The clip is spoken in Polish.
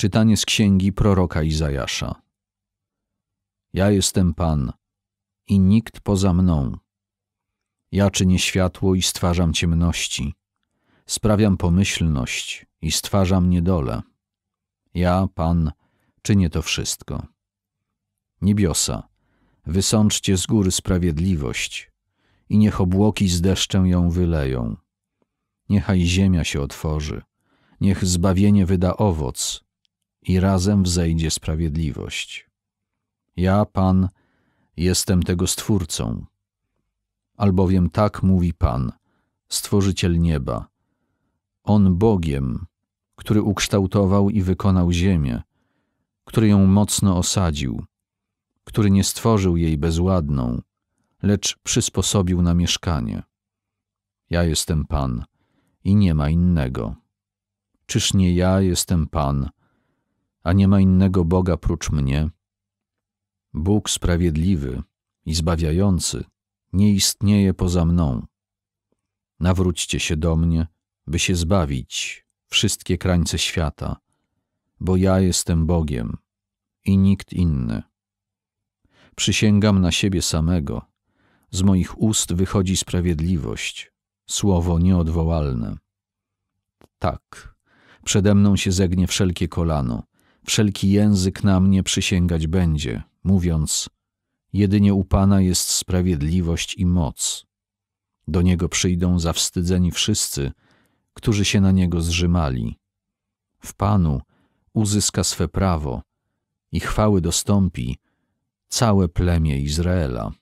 Czytanie z księgi proroka Izajasza. Ja jestem Pan i nikt poza mną. Ja czynię światło i stwarzam ciemności. Sprawiam pomyślność i stwarzam niedolę. Ja, Pan, czynię to wszystko. Niebiosa, wysączcie z góry sprawiedliwość i niech obłoki z deszczem ją wyleją. Niechaj ziemia się otworzy, niech zbawienie wyda owoc, i razem wzejdzie sprawiedliwość. Ja, Pan, jestem tego Stwórcą. Albowiem tak mówi Pan, Stworzyciel nieba. On Bogiem, który ukształtował i wykonał ziemię, który ją mocno osadził, który nie stworzył jej bezładną, lecz przysposobił na mieszkanie. Ja jestem Pan i nie ma innego. Czyż nie ja jestem Pan, a nie ma innego Boga prócz mnie. Bóg sprawiedliwy i zbawiający nie istnieje poza mną. Nawróćcie się do mnie, by się zbawić, wszystkie krańce świata, bo ja jestem Bogiem i nikt inny. Przysięgam na siebie samego, z moich ust wychodzi sprawiedliwość, słowo nieodwołalne. Tak, przede mną się zegnie wszelkie kolano, wszelki język na mnie przysięgać będzie, mówiąc: Jedynie u Pana jest sprawiedliwość i moc. Do niego przyjdą zawstydzeni wszyscy, którzy się na niego zrzymali. W Panu uzyska swe prawo i chwały dostąpi całe plemię Izraela.